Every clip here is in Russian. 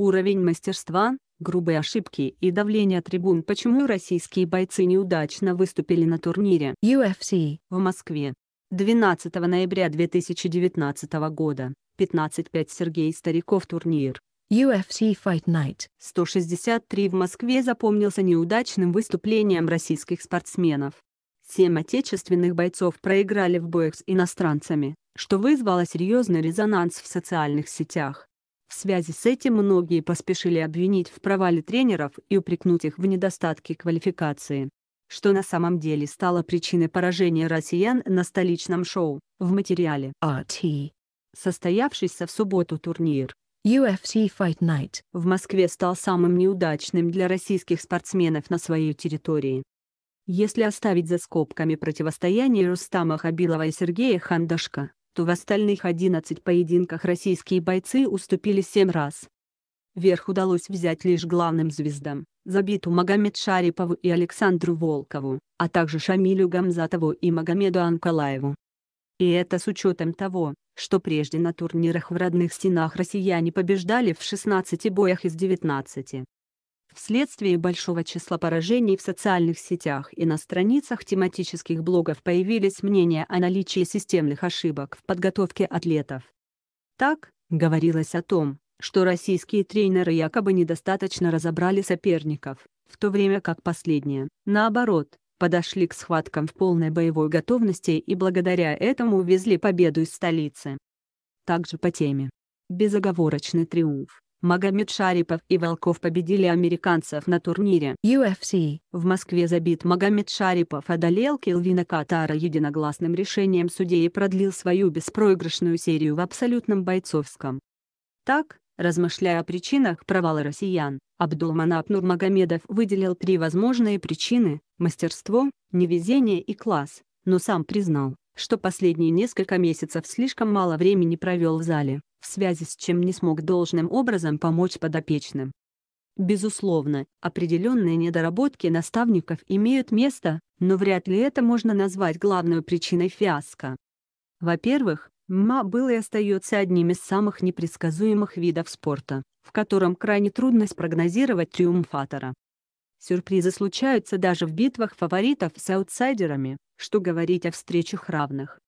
Уровень мастерства, грубые ошибки и давление трибун. Почему российские бойцы неудачно выступили на турнире UFC в Москве? 12 ноября 2019 года, 15.5 Сергей Стариков турнир. UFC Fight Night 163 в Москве запомнился неудачным выступлением российских спортсменов. Семь отечественных бойцов проиграли в боях с иностранцами, что вызвало серьезный резонанс в социальных сетях. В связи с этим многие поспешили обвинить в провале тренеров и упрекнуть их в недостатке квалификации, что на самом деле стало причиной поражения россиян на столичном шоу. В материале RT, состоявшийся в субботу турнир UFC Fight Night в Москве стал самым неудачным для российских спортсменов на своей территории. Если оставить за скобками противостояние Рустама Хабилова и Сергея Хандашка, что в остальных 11 поединках российские бойцы уступили 7 раз. Верх удалось взять лишь главным звездам, забиту Магомед Шарипову и Александру Волкову, а также Шамилю Гамзатову и Магомеду Анкалаеву. И это с учетом того, что прежде на турнирах в родных стенах россияне побеждали в 16 боях из 19. Вследствие большого числа поражений в социальных сетях и на страницах тематических блогов появились мнения о наличии системных ошибок в подготовке атлетов. Так, говорилось о том, что российские тренеры якобы недостаточно разобрали соперников, в то время как последние, наоборот, подошли к схваткам в полной боевой готовности и благодаря этому увезли победу из столицы. Также по теме. Безоговорочный триумф. Магомед Шарипов и Волков победили американцев на турнире UFC. В Москве забит Магомед Шарипов а одолел Келвина Катара единогласным решением судей и продлил свою беспроигрышную серию в абсолютном бойцовском. Так, размышляя о причинах провала россиян, Абдулманап Нурмагомедов выделил три возможные причины – мастерство, невезение и класс, но сам признал, что последние несколько месяцев слишком мало времени провел в зале, в связи с чем не смог должным образом помочь подопечным. Безусловно, определенные недоработки наставников имеют место, но вряд ли это можно назвать главной причиной фиаско. Во-первых, ма был и остается одним из самых непредсказуемых видов спорта, в котором крайне трудно спрогнозировать триумфатора. Сюрпризы случаются даже в битвах фаворитов с аутсайдерами, что говорить о встречах равных.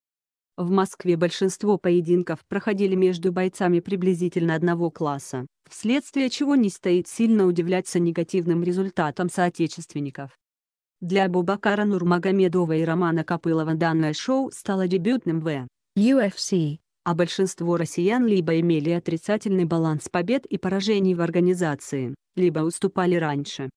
В Москве большинство поединков проходили между бойцами приблизительно одного класса, вследствие чего не стоит сильно удивляться негативным результатам соотечественников. Для Бубакара Нурмагомедова и Романа Копылова данное шоу стало дебютным в UFC, а большинство россиян либо имели отрицательный баланс побед и поражений в организации, либо уступали раньше.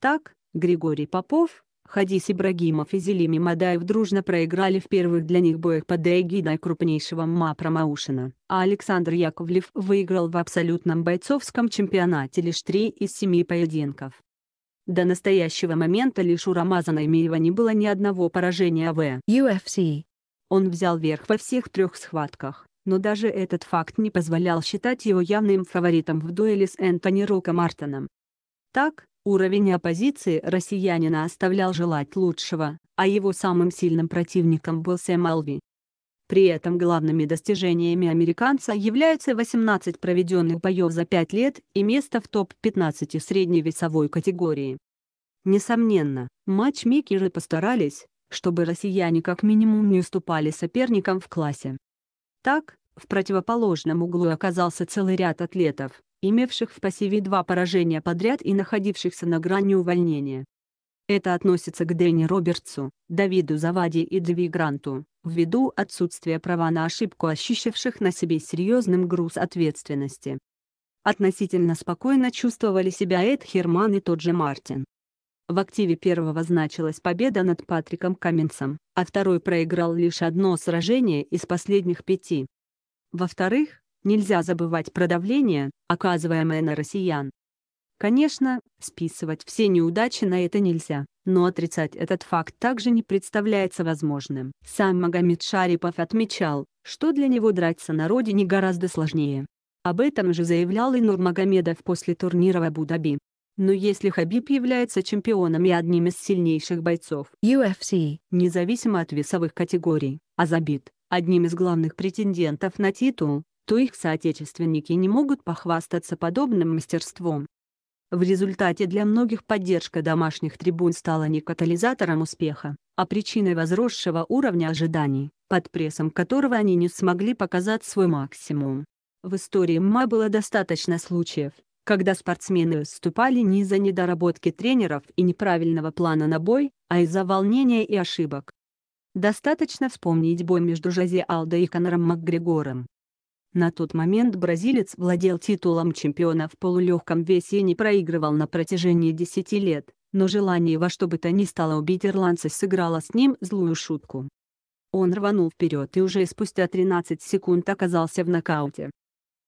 Так, Григорий Попов, Хадис Ибрагимов и Зелими Мадаев дружно проиграли в первых для них боях под эгидой крупнейшего МАПРа Маушина, а Александр Яковлев выиграл в абсолютном бойцовском чемпионате лишь три из семи поединков. До настоящего момента лишь у Рамазана Имеева не было ни одного поражения в UFC. Он взял верх во всех трех схватках, но даже этот факт не позволял считать его явным фаворитом в дуэли с Энтони Рока Мартоном. Так, Уровень оппозиции россиянина оставлял желать лучшего, а его самым сильным противником был Сэм Алви. При этом главными достижениями американца являются 18 проведенных боев за 5 лет и место в топ-15 средней весовой категории. Несомненно, матчмейкеры постарались, чтобы россияне как минимум не уступали соперникам в классе. Так, в противоположном углу оказался целый ряд атлетов, имевших в пассиве два поражения подряд и находившихся на грани увольнения. Это относится к Дэнни Робертсу, Давиду Заваде и Дви Гранту, ввиду отсутствия права на ошибку ощущавших на себе серьезным груз ответственности. Относительно спокойно чувствовали себя Эд Херман и тот же Мартин. В активе первого значилась победа над Патриком Каменсом, а второй проиграл лишь одно сражение из последних пяти. Во-вторых, Нельзя забывать про давление, оказываемое на россиян. Конечно, списывать все неудачи на это нельзя, но отрицать этот факт также не представляется возможным. Сам Магомед Шарипов отмечал, что для него драться на родине гораздо сложнее. Об этом же заявлял и Нурмагомедов после турнира в Абу-Даби. Но если Хабиб является чемпионом и одним из сильнейших бойцов UFC, независимо от весовых категорий, а Забит – одним из главных претендентов на титул, то их соотечественники не могут похвастаться подобным мастерством. В результате для многих поддержка домашних трибун стала не катализатором успеха, а причиной возросшего уровня ожиданий, под прессом которого они не смогли показать свой максимум. В истории ММА было достаточно случаев, когда спортсмены выступали не из-за недоработки тренеров и неправильного плана на бой, а из-за волнения и ошибок. Достаточно вспомнить бой между Жозе Алдо и Конором МакГрегором, на тот момент бразилец владел титулом чемпиона в полулегком весе и не проигрывал на протяжении 10 лет, но желание во что бы то ни стало убить ирландца сыграло с ним злую шутку. Он рванул вперед и уже спустя 13 секунд оказался в нокауте.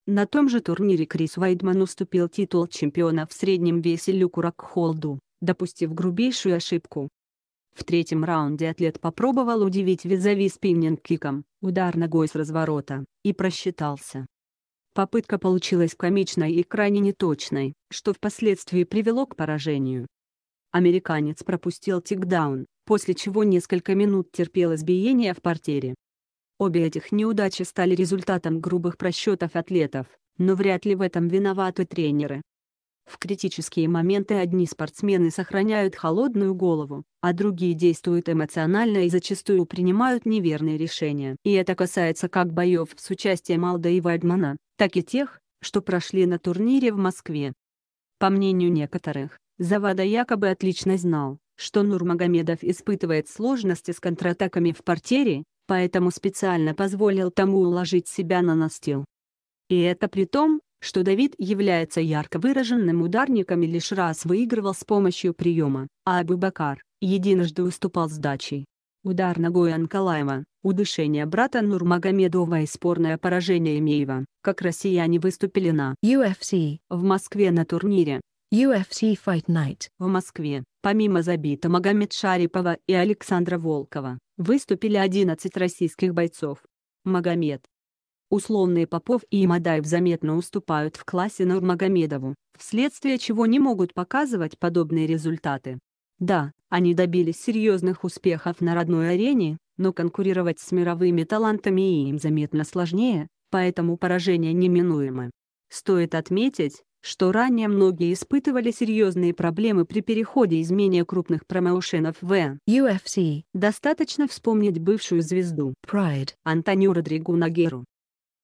На том же турнире Крис Вайдман уступил титул чемпиона в среднем весе Люку Рокхолду, допустив грубейшую ошибку. В третьем раунде атлет попробовал удивить визави спиннинг-киком, удар ногой с разворота, и просчитался. Попытка получилась комичной и крайне неточной, что впоследствии привело к поражению. Американец пропустил тикдаун, после чего несколько минут терпел избиение в портере. Обе этих неудачи стали результатом грубых просчетов атлетов, но вряд ли в этом виноваты тренеры. В критические моменты одни спортсмены сохраняют холодную голову, а другие действуют эмоционально и зачастую принимают неверные решения. И это касается как боев с участием Алда и Вайдмана, так и тех, что прошли на турнире в Москве. По мнению некоторых, Завада якобы отлично знал, что Нурмагомедов испытывает сложности с контратаками в портере, поэтому специально позволил тому уложить себя на настил. И это при том, что Давид является ярко выраженным ударником и лишь раз выигрывал с помощью приема, а Абубакар единожды уступал сдачей. Удар ногой Анкалаева, удушение брата Нурмагомедова и спорное поражение Меева, как россияне выступили на UFC в Москве на турнире. UFC Fight Night в Москве, помимо забита Магомед Шарипова и Александра Волкова, выступили 11 российских бойцов. Магомед, Условные Попов и Имадаев заметно уступают в классе Нурмагомедову, вследствие чего не могут показывать подобные результаты. Да, они добились серьезных успехов на родной арене, но конкурировать с мировыми талантами им заметно сложнее, поэтому поражение неминуемо. Стоит отметить, что ранее многие испытывали серьезные проблемы при переходе из менее крупных промоушенов в UFC. Достаточно вспомнить бывшую звезду Pride Антонио Родригу Нагеру,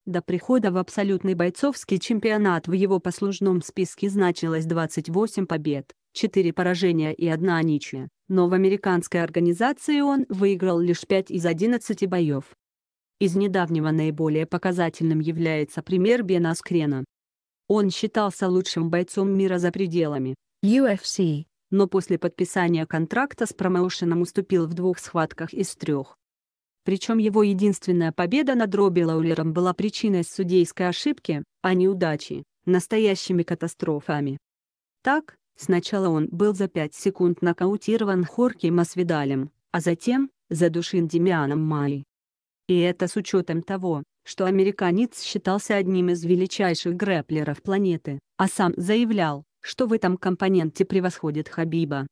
до прихода в абсолютный бойцовский чемпионат в его послужном списке значилось 28 побед, 4 поражения и 1 ничья, но в американской организации он выиграл лишь 5 из 11 боев. Из недавнего наиболее показательным является пример Бена Скрена. Он считался лучшим бойцом мира за пределами UFC, но после подписания контракта с промоушеном уступил в двух схватках из трех. Причем его единственная победа над Робби Лаулером была причиной судейской ошибки, а не удачи, настоящими катастрофами. Так, сначала он был за 5 секунд нокаутирован Хорки Масвидалем, а затем – задушен Демианом Май. И это с учетом того, что американец считался одним из величайших грэплеров планеты, а сам заявлял, что в этом компоненте превосходит Хабиба.